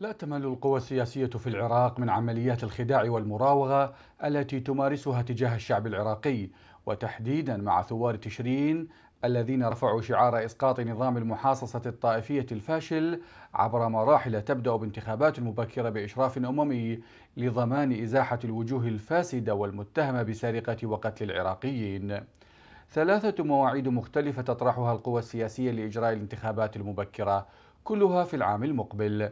لا تمل القوى السياسية في العراق من عمليات الخداع والمراوغة التي تمارسها تجاه الشعب العراقي وتحديدا مع ثوار تشرين الذين رفعوا شعار إسقاط نظام المحاصصة الطائفية الفاشل عبر مراحل تبدأ بانتخابات مبكرة بإشراف أممي لضمان إزاحة الوجوه الفاسدة والمتهمة بسرقة وقتل العراقيين ثلاثة مواعيد مختلفة تطرحها القوى السياسية لإجراء الانتخابات المبكرة كلها في العام المقبل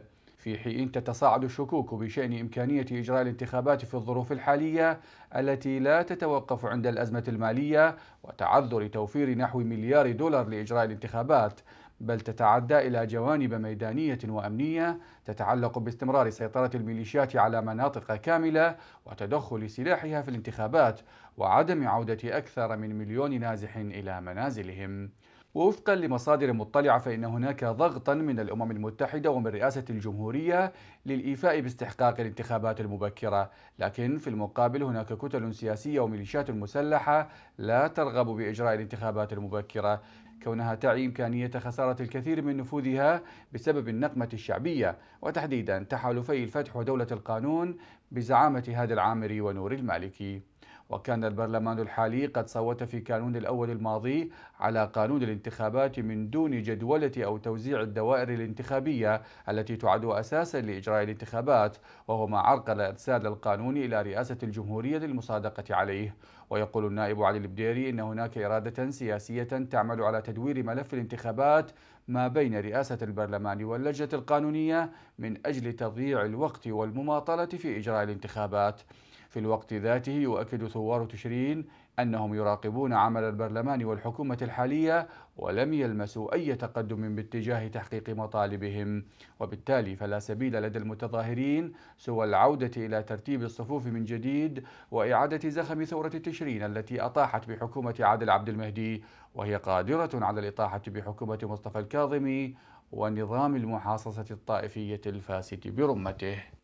في حين تتصاعد الشكوك بشأن إمكانية إجراء الانتخابات في الظروف الحالية التي لا تتوقف عند الأزمة المالية وتعذر توفير نحو مليار دولار لإجراء الانتخابات بل تتعدى إلى جوانب ميدانية وأمنية تتعلق باستمرار سيطرة الميليشيات على مناطق كاملة وتدخل سلاحها في الانتخابات وعدم عودة أكثر من مليون نازح إلى منازلهم ووفقا لمصادر مطلعة فإن هناك ضغطا من الأمم المتحدة ومن رئاسة الجمهورية للإيفاء باستحقاق الانتخابات المبكرة لكن في المقابل هناك كتل سياسية وميليشيات مسلحة لا ترغب بإجراء الانتخابات المبكرة كونها تعي إمكانية خسارة الكثير من نفوذها بسبب النقمة الشعبية وتحديدا تحالفي الفتح ودولة القانون بزعامة هادي العامري ونور المالكي وكان البرلمان الحالي قد صوت في كانون الأول الماضي على قانون الانتخابات من دون جدولة أو توزيع الدوائر الانتخابية التي تعد أساسا لإجراء الانتخابات وهو ما عرقل إرسال القانون إلى رئاسة الجمهورية للمصادقة عليه ويقول النائب علي البديري إن هناك إرادة سياسية تعمل على تدوير ملف الانتخابات ما بين رئاسة البرلمان واللجنة القانونية من أجل تضييع الوقت والمماطلة في إجراء الانتخابات في الوقت ذاته يؤكد ثوار تشرين أنهم يراقبون عمل البرلمان والحكومة الحالية ولم يلمسوا أي تقدم باتجاه تحقيق مطالبهم وبالتالي فلا سبيل لدى المتظاهرين سوى العودة إلى ترتيب الصفوف من جديد وإعادة زخم ثورة تشرين التي أطاحت بحكومة عادل عبد المهدي وهي قادرة على الإطاحة بحكومة مصطفى الكاظمي ونظام المحاصصة الطائفية الفاسد برمته